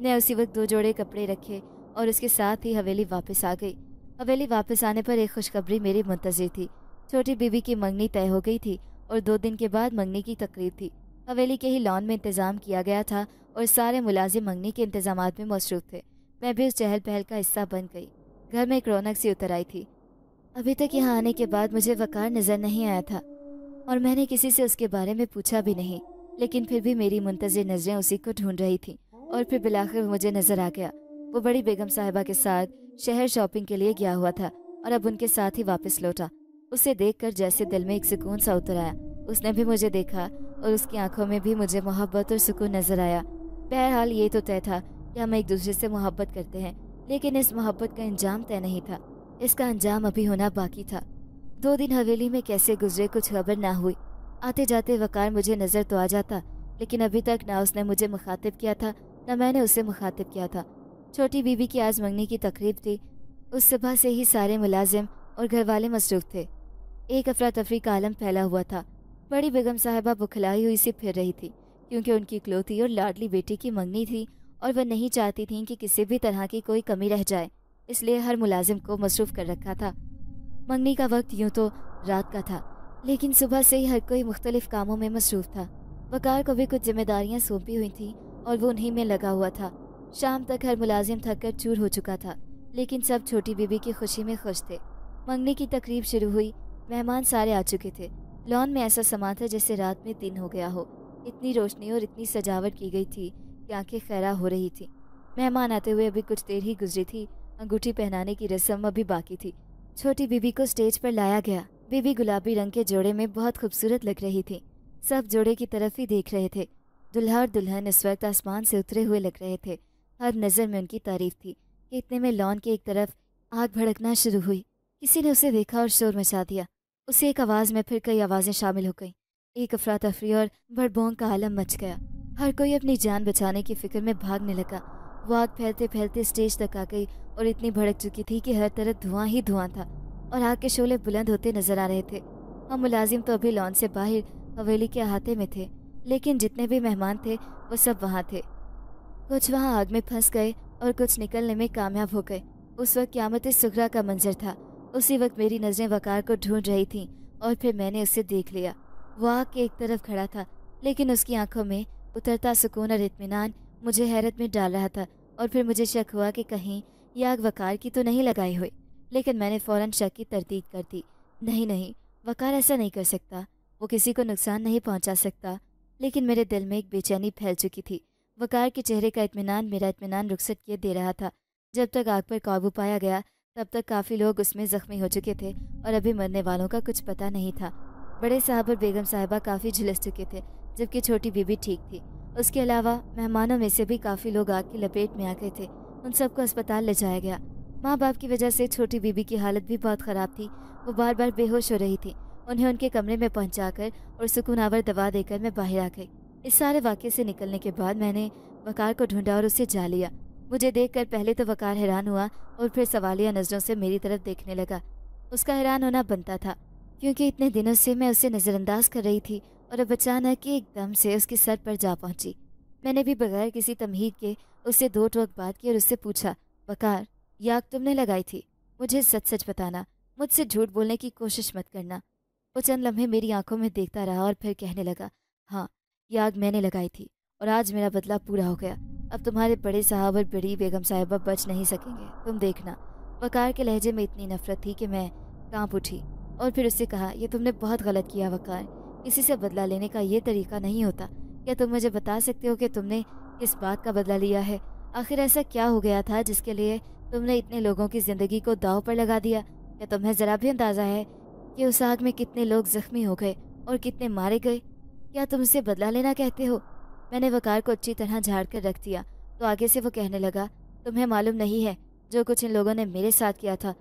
मैं उसी वक्त दो जोड़े कपड़े रखे और उसके साथ ही हवेली वापस आ गई हवेली वापस आने पर एक खुशखबरी मेरी मुंतजर थी छोटी बीबी की मंगनी तय हो गई थी और दो दिन के बाद मंगनी की तकरीब थी हवेली के ही लॉन में इंतज़ाम किया गया था और सारे मुलाजिम मंगनी के इंतजाम में मसरूफ़ थे मैं भी उस चहल पहल का हिस्सा बन गई घर में एक रौनक सी उतर आई थी अभी तक यहाँ आने के बाद मुझे वकार नज़र नहीं आया था और मैंने किसी से उसके बारे में पूछा भी नहीं लेकिन फिर भी मेरी मुंतजर नज़रें उसी को ढूंढ रही थी और फिर बिलाखिर मुझे नज़र आ गया वो बड़ी बेगम साहिबा के साथ शहर शॉपिंग के लिए गया हुआ था और अब उनके साथ ही वापस लौटा उसे देखकर जैसे दिल में एक सुकून सा उतर आया उसने भी मुझे देखा और उसकी आंखों में भी मुझे मोहब्बत और सुकून नजर आया बहरहाल ये तो तय था कि हम एक दूसरे से मोहब्बत करते हैं लेकिन इस मोहब्बत का अंजाम तय नहीं था इसका अंजाम अभी होना बाकी था दो दिन हवेली में कैसे गुजरे कुछ खबर ना हुई आते जाते वकार मुझे नज़र तो आ जाता लेकिन अभी तक ना उसने मुझे मुखातिब किया था न मैंने उसे मुखातिब किया था छोटी बीबी की आज मंगनी की तकरीब थी उस सुबह से ही सारे मुलाजिम और घर वाले मसरूफ थे एक अफरा तफरी का आलम फैला हुआ था बड़ी बेगम साहबा बुखलाई हुई सी फिर रही थी क्योंकि उनकी क्लोथी और लाडली बेटी की मंगनी थी और वह नहीं चाहती थी कि किसी भी तरह की कोई कमी रह जाए इसलिए हर मुलाजिम को मसरूफ़ कर रखा था मंगनी का वक्त यूँ तो रात का था लेकिन सुबह से ही हर कोई मुख्तलिफ कामों में मसरूफ़ था वकार को भी कुछ जिम्मेदारियाँ सौंपी हुई थीं और वो उन्हीं में लगा हुआ था शाम तक हर मुलाजिम थक कर चूर हो चुका था लेकिन सब छोटी बीबी की खुशी में खुश थे मंगनी की तकरीब शुरू हुई मेहमान सारे आ चुके थे लॉन में ऐसा समा था जैसे रात में दिन हो गया हो इतनी रोशनी और इतनी सजावट की गई थी की आंखें खैरा हो रही थी मेहमान आते हुए अभी कुछ देर ही गुजरी थी अंगूठी पहनाने की रस्म अभी बाकी थी छोटी बीबी को स्टेज पर लाया गया बीबी गुलाबी रंग के जोड़े में बहुत खूबसूरत लग रही थी सब जोड़े की तरफ ही देख रहे थे दुल्हा और दुल्हन इस वक्त आसमान से उतरे हुए लग रहे थे हर नज़र में उनकी तारीफ थी कि इतने में लॉन के एक तरफ आग भड़कना शुरू हुई किसी ने उसे देखा और शोर मचा दिया उसी एक आवाज़ में फिर कई आवाज़ें शामिल हो गईं एक अफरा तफरी और भड़बोंग का आलम मच गया हर कोई अपनी जान बचाने की फिक्र में भागने लगा वो आग फैलते फैलते स्टेज तक आ गई और इतनी भड़क चुकी थी कि हर तरफ धुआं ही धुआं था और आग के शोले बुलंद होते नजर आ रहे थे हम मुलाजिम तो अभी लॉन से बाहर हवेली के अहाते में थे लेकिन जितने भी मेहमान थे वो सब वहाँ थे कुछ वहाँ आग में फंस गए और कुछ निकलने में कामयाब हो गए उस वक्त क्यामत सुखरा का मंजर था उसी वक्त मेरी नज़रें वकार को ढूंढ रही थीं और फिर मैंने उसे देख लिया वो आग के एक तरफ खड़ा था लेकिन उसकी आंखों में उतरता सुकून और इतमान मुझे हैरत में डाल रहा था और फिर मुझे शक हुआ कि कहीं ये आग वकार की तो नहीं लगाई हुई लेकिन मैंने फ़ौर शक की तरदीद कर दी नहीं नहीं वकार ऐसा नहीं कर सकता वो किसी को नुकसान नहीं पहुंचा सकता लेकिन मेरे दिल में एक बेचैनी फैल चुकी थी वकार के चेहरे का इतमान मेरा इतमान रुखसत किए दे रहा था जब तक आग पर काबू पाया गया तब तक काफ़ी लोग उसमें ज़ख्मी हो चुके थे और अभी मरने वालों का कुछ पता नहीं था बड़े साहब और बेगम साहिबा काफ़ी झुलस चुके थे जबकि छोटी बीबी ठीक थी उसके अलावा मेहमानों में से भी काफ़ी लोग आग की लपेट में आ गए थे उन सबको अस्पताल ले जाया गया माँ बाप की वजह से छोटी बीबी की हालत भी बहुत ख़राब थी वो बार बार बेहोश हो रही थी उन्हें उनके कमरे में पहुंचाकर और सुकूनावर दवा देकर मैं बाहर आ गई इस सारे वाक्य से निकलने के बाद मैंने वकार को ढूंढा और उसे जा लिया मुझे देखकर पहले तो वकार हैरान हुआ और फिर सवालिया नज़रों से मेरी तरफ देखने लगा उसका हैरान होना बनता था क्योंकि इतने दिनों से मैं उसे नज़रअंदाज कर रही थी और अब अचानक एकदम से उसके सर पर जा पहुंची मैंने भी बगैर किसी तमहीद के उससे दो टोक बात की और उससे पूछा बकार याग तुमने लगाई थी मुझे सच सच बताना मुझसे झूठ बोलने की कोशिश मत करना वो चंद लम्हे मेरी आंखों में देखता रहा और फिर कहने लगा हाँ याग मैंने लगाई थी और आज मेरा बदला पूरा हो गया अब तुम्हारे बड़े साहब और बड़ी बेगम साहिबा बच नहीं सकेंगे तुम देखना वकार के लहजे में इतनी नफरत थी कि मैं कांप उठी और फिर उससे कहा यह तुमने बहुत गलत किया वकार किसी से बदला लेने का ये तरीका नहीं होता क्या तुम मुझे बता सकते हो कि तुमने किस बात का बदला लिया है आखिर ऐसा क्या हो गया था जिसके लिए तुमने इतने लोगों की ज़िंदगी को दाव पर लगा दिया क्या तुम्हें ज़रा भी अंदाज़ा है कि उस आग में कितने लोग ज़ख्मी हो गए और कितने मारे गए क्या तुम इसे बदला लेना कहते हो मैंने वकार को अच्छी तरह झाड़ कर रख दिया तो आगे से वो कहने लगा तुम्हें मालूम नहीं है जो कुछ इन लोगों ने मेरे साथ किया था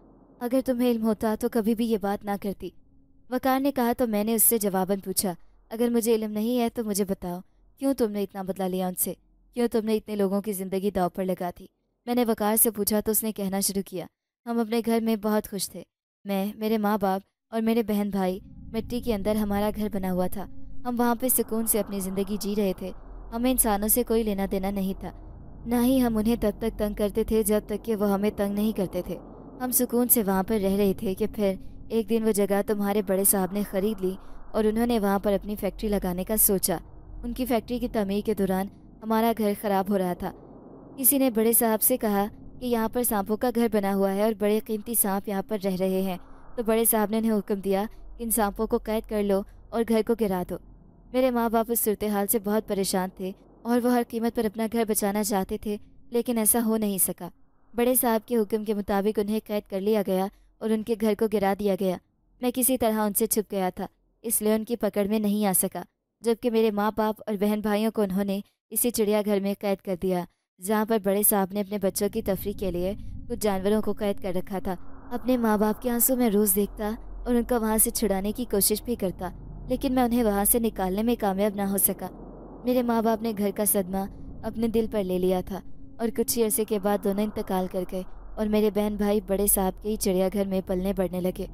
अगर तुम्हें इल्म होता तो कभी भी ये बात ना करती वकार ने कहा तो मैंने उससे जवाबन पूछा अगर मुझे इलम नहीं है तो मुझे बताओ क्यों तुमने इतना बदला लिया उनसे क्यों तुमने इतने लोगों की ज़िंदगी दाव पर लगा थी मैंने वकार से पूछा तो उसने कहना शुरू किया हम अपने घर में बहुत खुश थे मैं मेरे माँ बाप और मेरे बहन भाई मिट्टी के अंदर हमारा घर बना हुआ था हम वहाँ पर सुकून से अपनी ज़िंदगी जी रहे थे हमें इंसानों से कोई लेना देना नहीं था ना ही हम उन्हें तब तक तंग करते थे जब तक कि वह हमें तंग नहीं करते थे हम सुकून से वहाँ पर रह रहे थे कि फिर एक दिन वो जगह तुम्हारे बड़े साहब ने ख़रीद ली और उन्होंने वहाँ पर अपनी फैक्ट्री लगाने का सोचा उनकी फैक्ट्री की तमीर के दौरान हमारा घर ख़राब हो रहा था किसी ने बड़े साहब से कहा कि यहाँ पर सांपों का घर बना हुआ है और बड़े कीमती सांप यहाँ पर रह रहे हैं तो बड़े साहब ने उन्हें हुक्म दिया कि इन सांपों को कैद कर लो और घर को गिरा दो मेरे माँ बाप उस सूरत हाल से बहुत परेशान थे और वह हर कीमत पर अपना घर बचाना चाहते थे लेकिन ऐसा हो नहीं सका बड़े साहब के हुक्म के मुताबिक उन्हें कैद कर लिया गया और उनके घर को गिरा दिया गया मैं किसी तरह उनसे छुप गया था इसलिए उनकी पकड़ में नहीं आ सका जबकि मेरे माँ बाप और बहन भाइयों को उन्होंने इसी चिड़ियाघर में कैद कर दिया जहाँ पर बड़े साहब ने अपने बच्चों की तफरी के लिए कुछ जानवरों को कैद कर रखा था अपने माँ बाप के आंसू में रोज़ देखता और उनका वहाँ से छुड़ाने की कोशिश भी करता लेकिन मैं उन्हें वहाँ से निकालने में कामयाब ना हो सका मेरे माँ बाप ने घर का सदमा अपने दिल पर ले लिया था और कुछ ही अरसे के बाद दोनों इंतकाल कर गए और मेरे बहन भाई बड़े साहब के ही चिड़ियाघर में पलने बढ़ने लगे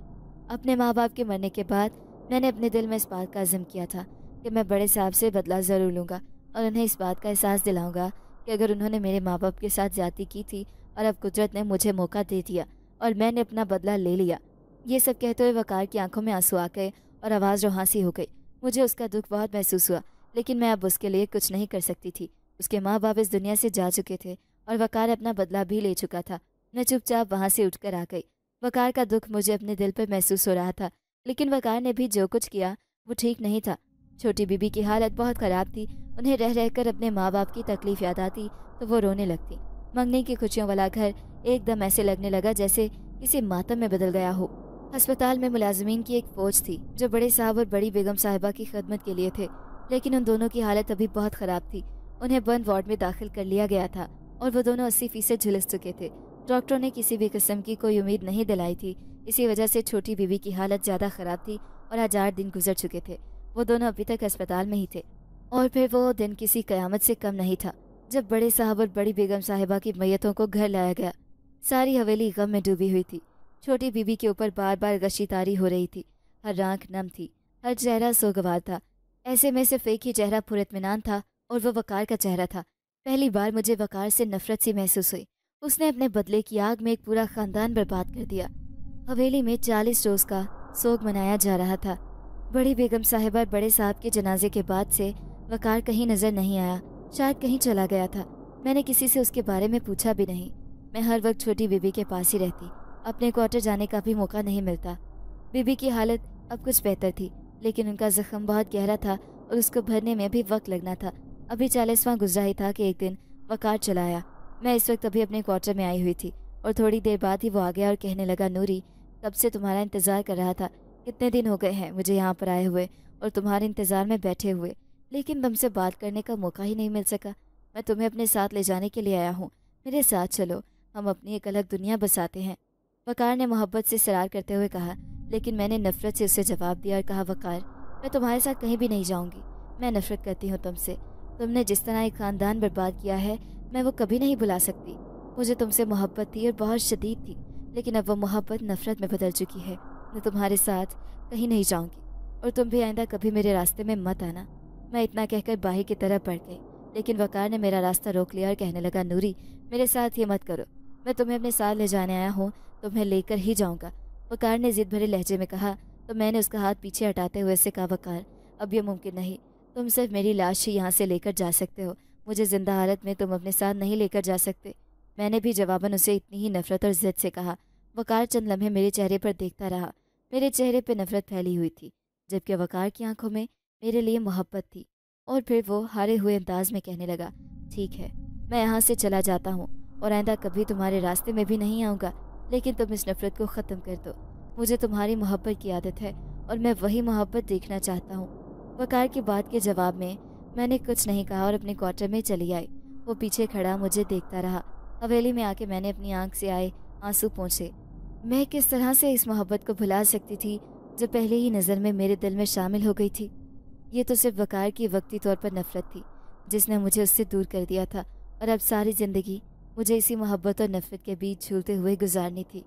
अपने माँ बाप के मरने के बाद मैंने अपने दिल में इस बात का अज़म किया था कि मैं बड़े साहब से बदला ज़रूर लूँगा और उन्हें इस बात का एहसास दिलाऊँगा कि अगर उन्होंने मेरे माँ बाप के साथ ज़्यादा की थी और अब कुदरत ने मुझे मौका दे दिया और मैंने अपना बदला ले लिया ये सब कहते हुए वकार की आंखों में आंसू आ गए और आवाज़ रोहासी हो गई मुझे उसका दुख बहुत महसूस हुआ लेकिन मैं अब उसके लिए कुछ नहीं कर सकती थी उसके माँ बाप इस दुनिया से जा चुके थे और वकार अपना बदला भी ले चुका था मैं चुपचाप वहाँ से उठकर आ गई वकार का दुख मुझे अपने दिल पर महसूस हो रहा था लेकिन वकार ने भी जो कुछ किया वो ठीक नहीं था छोटी बीबी की हालत बहुत ख़राब थी उन्हें रह रहकर अपने माँ बाप की तकलीफ याद आती तो वो रोने लगती मंगनी की खुशियों वाला घर एकदम ऐसे लगने लगा जैसे किसी मातम में बदल गया हो अस्पताल में मुलाजमीन की एक फौज थी जो बड़े साहब और बड़ी बेगम साहिबा की खदमत के लिए थे लेकिन उन दोनों की हालत अभी बहुत ख़राब थी उन्हें बंद वार्ड में दाखिल कर लिया गया था और वो दोनों अस्सी फीसद झुलस चुके थे डॉक्टरों ने किसी भी किस्म की कोई उम्मीद नहीं दिलाई थी इसी वजह से छोटी बीवी की हालत ज़्यादा ख़राब थी और हजार दिन गुजर चुके थे वो दोनों अभी तक अस्पताल में ही थे और फिर वो दिन किसी कयामत से कम नहीं था जब बड़े साहब और बड़ी बेगम साहिबा की मैतों को घर लाया गया सारी हवेली गम में डूबी हुई थी छोटी बीबी के ऊपर बार बार गशी तारी हो रही थी हर आंख नम थी हर चेहरा सोगवार था ऐसे में सिर्फ एक ही चेहरा पुरतमान था और वह वकार का चेहरा था पहली बार मुझे वकार से नफरत सी महसूस हुई उसने अपने बदले की आग में एक पूरा खानदान बर्बाद कर दिया हवेली में चालीस रोज़ का सोग मनाया जा रहा था बड़ी बेगम साहिबा और बड़े साहब के जनाजे के बाद से वकार कहीं नज़र नहीं आया शायद कहीं चला गया था मैंने किसी से उसके बारे में पूछा भी नहीं मैं हर वक्त छोटी बीबी के पास ही रहती अपने क्वार्टर जाने का भी मौका नहीं मिलता बीबी की हालत अब कुछ बेहतर थी लेकिन उनका जख्म बहुत गहरा था और उसको भरने में भी वक्त लगना था अभी चालीसवां गुजरा ही था कि एक दिन वकार चलाया मैं इस वक्त अभी अपने क्वार्टर में आई हुई थी और थोड़ी देर बाद ही वो आ गया और कहने लगा नूरी कब से तुम्हारा इंतज़ार कर रहा था कितने दिन हो गए हैं मुझे यहाँ पर आए हुए और तुम्हारे इंतज़ार में बैठे हुए लेकिन तुमसे बात करने का मौका ही नहीं मिल सका मैं तुम्हें अपने साथ ले जाने के लिए आया हूँ मेरे साथ चलो हम अपनी एक अलग दुनिया बसाते हैं वकार ने मोहब्बत से सरार करते हुए कहा लेकिन मैंने नफ़रत से उसे जवाब दिया और कहा वकार मैं तुम्हारे साथ कहीं भी नहीं जाऊँगी मैं नफ़रत करती हूँ तुमसे तुमने जिस तरह एक ख़ानदान बर्बाद किया है मैं वो कभी नहीं भुला सकती मुझे तुमसे मोहब्बत थी और बहुत शदीद थी लेकिन अब वो मोहब्बत नफ़रत में बदल चुकी है मैं तुम्हारे साथ कहीं नहीं जाऊंगी और तुम भी आइंदा कभी मेरे रास्ते में मत आना मैं इतना कहकर बाही की तरफ बढ़ गई लेकिन वकार ने मेरा रास्ता रोक लिया और कहने लगा नूरी मेरे साथ ये मत करो मैं तुम्हें अपने साथ ले जाने आया हूँ तुम्हें लेकर ही जाऊँगा वकार ने जिद भरे लहजे में कहा तो मैंने उसका हाथ पीछे हटाते हुए से कहा वकार अब यह मुमकिन नहीं तुम सिर्फ मेरी लाश ही यहाँ से लेकर जा सकते हो मुझे ज़िंदा हालत में तुम अपने साथ नहीं लेकर जा सकते मैंने भी जवाबन उसे इतनी ही नफ़रत और ज़िद से कहा वकार चंद लम्हे मेरे चेहरे पर देखता रहा मेरे चेहरे पर नफ़रत फैली हुई थी जबकि वकार की आंखों में मेरे लिए मोहब्बत थी और फिर वो हारे हुए अंदाज में कहने लगा ठीक है मैं यहाँ से चला जाता हूँ और आइंदा कभी तुम्हारे रास्ते में भी नहीं आऊँगा लेकिन तुम इस नफ़रत को ख़त्म कर दो मुझे तुम्हारी मोहब्बत की आदत है और मैं वही मोहब्बत देखना चाहता हूँ वकार की बात के जवाब में मैंने कुछ नहीं कहा और अपने क्वार्टर में चली आई वो पीछे खड़ा मुझे देखता रहा हवेली में आके मैंने अपनी आंख से आए आंसू पहुँचे मैं किस तरह से इस मोहब्बत को भुला सकती थी जो पहले ही नज़र में मेरे दिल में शामिल हो गई थी ये तो सिर्फ वकार की वक्ती तौर पर नफ़रत थी जिसने मुझे उससे दूर कर दिया था और अब सारी ज़िंदगी मुझे इसी मोहब्बत और नफ़रत के बीच झूलते हुए गुजारनी थी